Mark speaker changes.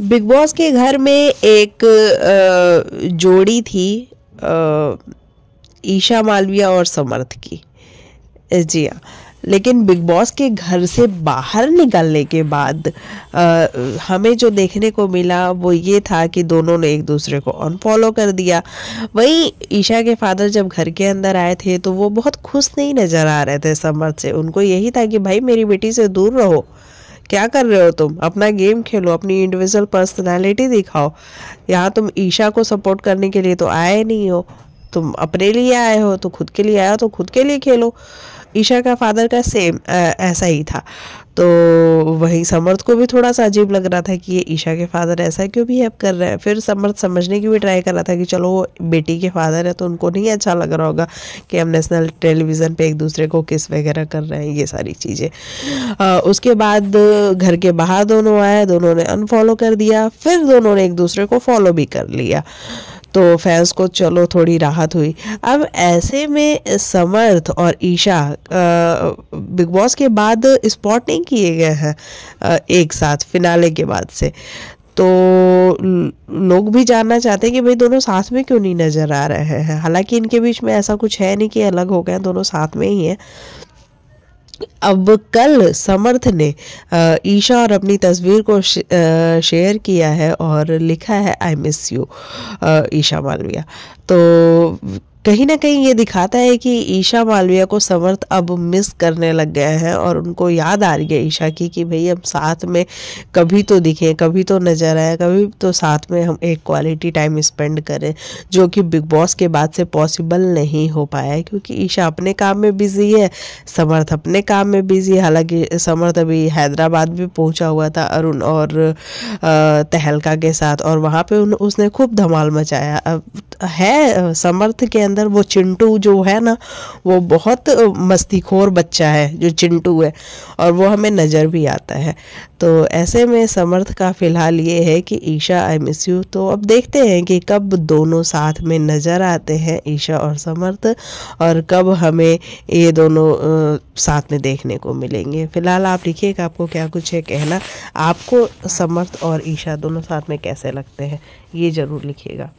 Speaker 1: big boss के घर में एक जोड़ी थी ईशा मालविया और समर्थ की जी हाँ लेकिन बिग बॉस के घर से बाहर निकलने के बाद आ, हमें जो देखने को मिला वो ये था कि दोनों ने एक दूसरे को अनफॉलो कर दिया वहीं ईशा के फादर जब घर के अंदर आए थे तो वो बहुत खुश नहीं नज़र आ रहे थे समर्थ से उनको यही था कि भाई मेरी बेटी से दूर रहो क्या कर रहे हो तुम अपना गेम खेलो अपनी इंडिविजुअल पर्सनैलिटी दिखाओ यहाँ तुम ईशा को सपोर्ट करने के लिए तो आए नहीं हो तुम अपने लिए आए हो तो खुद के लिए आया तो खुद के लिए खेलो ईशा का फादर का सेम ऐसा ही था तो वहीं समर्थ को भी थोड़ा सा अजीब लग रहा था कि ये ईशा के फादर ऐसा क्यों बिहेव कर रहे हैं फिर समर्थ समझने की भी ट्राई कर रहा था कि चलो वो बेटी के फादर है तो उनको नहीं अच्छा लग रहा होगा कि हम नेशनल टेलीविज़न पे एक दूसरे को किस वगैरह कर रहे हैं ये सारी
Speaker 2: चीज़ें
Speaker 1: उसके बाद घर के बाहर दोनों आए दोनों ने अनफॉलो कर दिया फिर दोनों ने एक दूसरे को फॉलो भी कर लिया तो फैंस को चलो थोड़ी राहत हुई अब ऐसे में समर्थ और ईशा बिग बॉस के बाद स्पॉट नहीं किए गए हैं एक साथ फिनाले के बाद से तो लोग भी जानना चाहते हैं कि भाई दोनों साथ में क्यों नहीं नज़र आ रहे हैं हालांकि इनके बीच में ऐसा कुछ है नहीं कि अलग हो गए दोनों साथ में ही हैं अब कल समर्थ ने ईशा और अपनी तस्वीर को शेयर किया है और लिखा है I miss you Isha Malviya तो कहीं ना कहीं ये दिखाता है कि ईशा मालविया को समर्थ अब मिस करने लग गए हैं और उनको याद आ रही है ईशा की कि भाई हम साथ में कभी तो दिखें कभी तो नज़र आए कभी तो साथ में हम एक क्वालिटी टाइम स्पेंड करें जो कि बिग बॉस के बाद से पॉसिबल नहीं हो पाया है क्योंकि ईशा अपने काम में बिज़ी है समर्थ अपने काम में बिज़ी है हालांकि समर्थ अभी हैदराबाद भी पहुँचा हुआ था अरुण और तहलका के साथ और वहाँ पर उसने खूब धमाल मचाया है समर्थ के अंदर अंदर वो चिंटू जो है ना वो बहुत मस्तीखोर बच्चा है जो चिंटू है और वो हमें नज़र भी आता है तो ऐसे में समर्थ का फ़िलहाल ये है कि ईशा आई मिस यू तो अब देखते हैं कि कब दोनों साथ में नज़र आते हैं ईशा और समर्थ और कब हमें ये दोनों साथ में देखने को मिलेंगे फ़िलहाल आप लिखिएगा आपको क्या कुछ है कहना आपको समर्थ और ईशा दोनों साथ में कैसे लगते हैं ये ज़रूर लिखिएगा